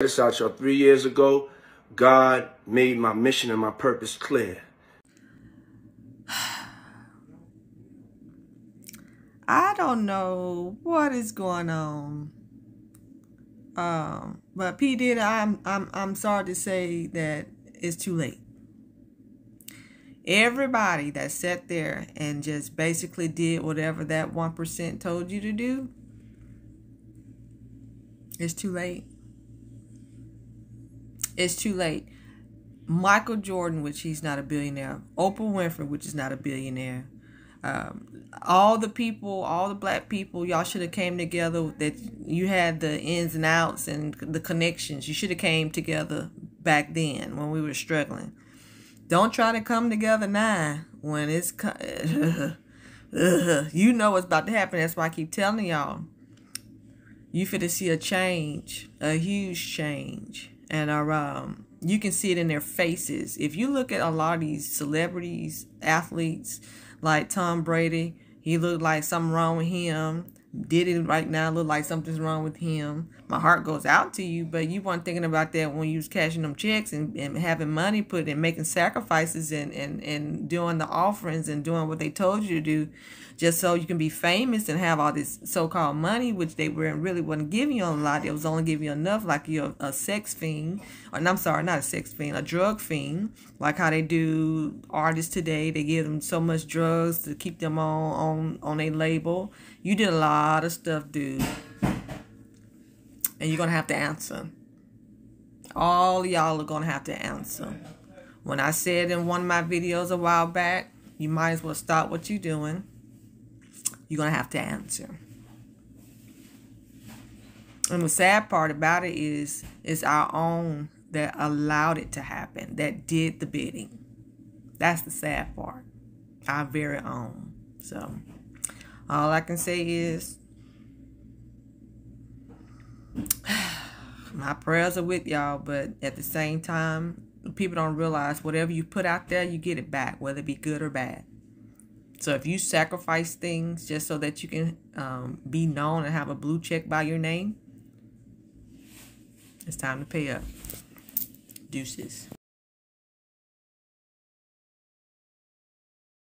this out, y'all. Three years ago, God made my mission and my purpose clear. I don't know what is going on. Um, but P did. I'm I'm I'm sorry to say that it's too late. Everybody that sat there and just basically did whatever that one percent told you to do, it's too late. It's too late. Michael Jordan, which he's not a billionaire. Oprah Winfrey, which is not a billionaire. Um, all the people, all the black people, y'all should have came together. That you had the ins and outs and the connections. You should have came together back then when we were struggling. Don't try to come together now when it's you know what's about to happen. That's why I keep telling y'all. You fit to see a change, a huge change and are um, you can see it in their faces. If you look at a lot of these celebrities, athletes like Tom Brady, he looked like something wrong with him. Did it right now look like something's wrong with him? My heart goes out to you, but you weren't thinking about that when you was cashing them checks and, and having money put and making sacrifices and, and, and doing the offerings and doing what they told you to do just so you can be famous and have all this so-called money, which they were really wasn't giving you a lot. They was only giving you enough, like you're a sex fiend, or I'm sorry, not a sex fiend, a drug fiend, like how they do artists today. They give them so much drugs to keep them on on on a label. You did a lot of stuff, dude, and you're gonna have to answer. All y'all are gonna have to answer. When I said in one of my videos a while back, you might as well stop what you're doing you're going to have to answer. And the sad part about it is, it's our own that allowed it to happen, that did the bidding. That's the sad part. Our very own. So, all I can say is, my prayers are with y'all, but at the same time, people don't realize whatever you put out there, you get it back, whether it be good or bad. So if you sacrifice things just so that you can um, be known and have a blue check by your name, it's time to pay up. Deuces.